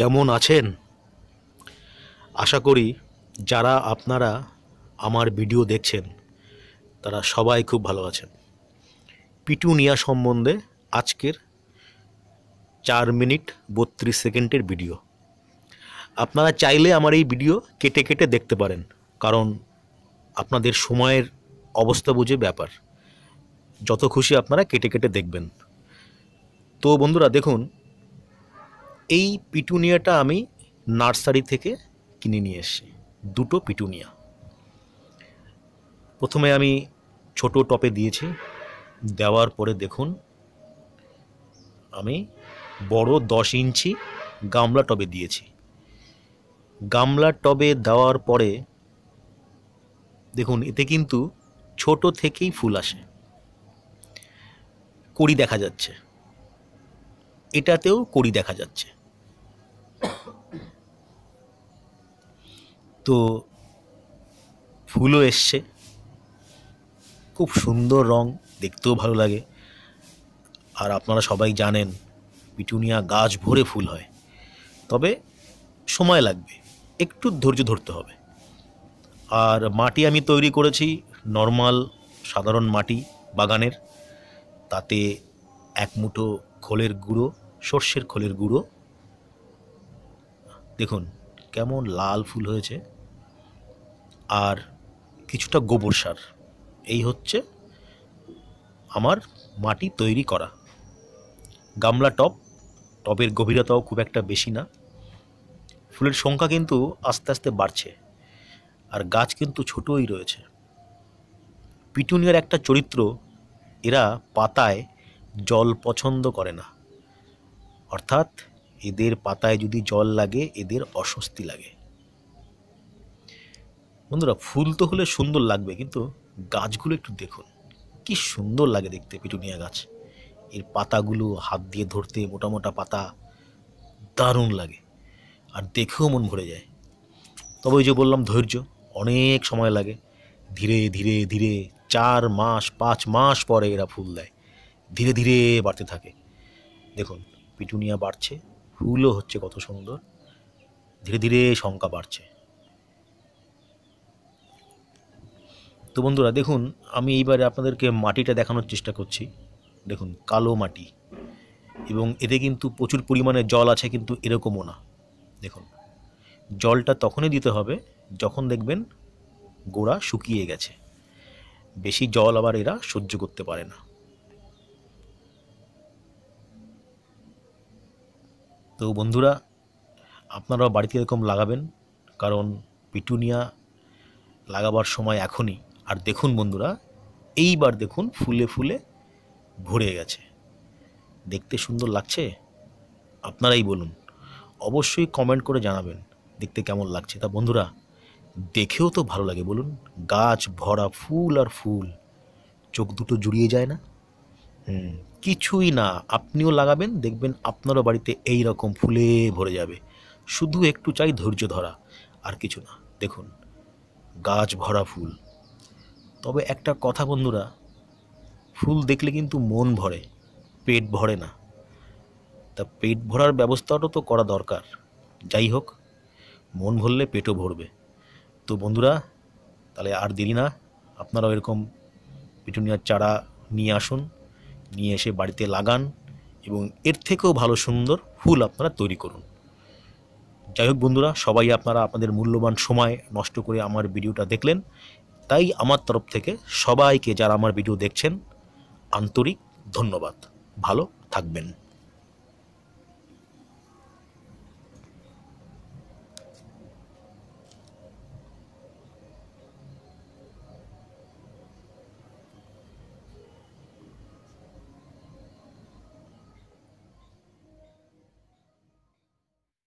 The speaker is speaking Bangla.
কেমন আছেন আশা করি যারা আপনারা আমার ভিডিও দেখছেন তারা সবাই খুব ভালো আছেন পিটুনিয়া সম্বন্ধে আজকের চার মিনিট বত্রিশ সেকেন্ডের ভিডিও আপনারা চাইলে আমার এই ভিডিও কেটে কেটে দেখতে পারেন কারণ আপনাদের সময়ের অবস্থা বুঝে ব্যাপার যত খুশি আপনারা কেটে কেটে দেখবেন তো বন্ধুরা দেখুন এই পিটুনিয়াটা আমি নার্সারি থেকে কিনে নিয়ে এসেছি দুটো পিটুনিয়া প্রথমে আমি ছোট টপে দিয়েছি দেওয়ার পরে দেখুন আমি বড় দশ ইঞ্চি গামলা টবে দিয়েছি গামলা টবে দেওয়ার পরে দেখুন এতে কিন্তু ছোট থেকেই ফুল আসে কড়ি দেখা যাচ্ছে এটাতেও কড়ি দেখা যাচ্ছে তো ফুলও এসছে খুব সুন্দর রং দেখতেও ভালো লাগে আর আপনারা সবাই জানেন পিটুনিয়া গাছ ভরে ফুল হয় তবে সময় লাগবে একটু ধৈর্য ধরতে হবে আর মাটি আমি তৈরি করেছি নর্মাল সাধারণ মাটি বাগানের তাতে এক মুঠো খোলের গুঁড়ো সর্ষের খোলের গুঁড়ো দেখুন কেমন লাল ফুল হয়েছে আর কিছুটা গোবর সার এই হচ্ছে আমার মাটি তৈরি করা গামলা টপ টবের গভীরতাও খুব একটা বেশি না ফুলের সংখ্যা কিন্তু আস্তে আস্তে বাড়ছে আর গাছ কিন্তু ছোটোই রয়েছে পিটুনিয়ার একটা চরিত্র এরা পাতায় জল পছন্দ করে না অর্থাৎ এদের পাতায় যদি জল লাগে এদের অস্বস্তি লাগে বন্ধুরা ফুল তো হলে সুন্দর লাগবে কিন্তু গাছগুলো একটু দেখুন কি সুন্দর লাগে দেখতে পিটুনিয়া গাছ এর পাতাগুলো হাত দিয়ে ধরতে মোটা মোটা পাতা দারুণ লাগে আর দেখেও মন ভরে যায় তবে ওই যে বললাম ধৈর্য অনেক সময় লাগে ধীরে ধীরে ধীরে চার মাস পাঁচ মাস পরে এরা ফুল দেয় ধীরে ধীরে বাড়তে থাকে দেখুন পিটুনিয়া বাড়ছে ফুলও হচ্ছে কত সুন্দর ধীরে ধীরে সংখ্যা বাড়ছে তো বন্ধুরা দেখুন আমি এইবারে আপনাদেরকে মাটিটা দেখানোর চেষ্টা করছি দেখুন কালো মাটি এবং এতে কিন্তু প্রচুর পরিমাণে জল আছে কিন্তু এরকমও না দেখুন জলটা তখনই দিতে হবে যখন দেখবেন গোড়া শুকিয়ে গেছে বেশি জল আবার এরা সহ্য করতে পারে না তো বন্ধুরা আপনারাও বাড়িতে এরকম লাগাবেন কারণ পিটুনিয়া লাগাবার সময় এখনই আর দেখুন বন্ধুরা এইবার দেখুন ফুলে ফুলে ভরে গেছে দেখতে সুন্দর লাগছে আপনারাই বলুন অবশ্যই কমেন্ট করে জানাবেন দেখতে কেমন লাগছে তা বন্ধুরা দেখেও তো ভালো লাগে বলুন গাছ ভরা ফুল আর ফুল চোখ দুটো জুড়িয়ে যায় না হুম কিছুই না আপনিও লাগাবেন দেখবেন আপনারও বাড়িতে এই রকম ফুলে ভরে যাবে শুধু একটু চাই ধৈর্য ধরা আর কিছু না দেখুন গাছ ভরা ফুল তবে একটা কথা বন্ধুরা ফুল দেখলে কিন্তু মন ভরে পেট ভরে না তা পেট ভরার ব্যবস্থাটাও তো করা দরকার যাই হোক মন ভরলে পেটও ভরবে তো বন্ধুরা তাহলে আর দেরি না আপনারাও এরকম পিটুনিয়ার চারা নিয়ে আসুন নিয়ে এসে বাড়িতে লাগান এবং এর থেকেও ভালো সুন্দর ফুল আপনারা তৈরি করুন যাই হোক বন্ধুরা সবাই আপনারা আপনাদের মূল্যবান সময় নষ্ট করে আমার ভিডিওটা দেখলেন তাই আমার তরফ থেকে সবাইকে যারা আমার ভিডিও দেখছেন আন্তরিক ধন্যবাদ ভালো থাকবেন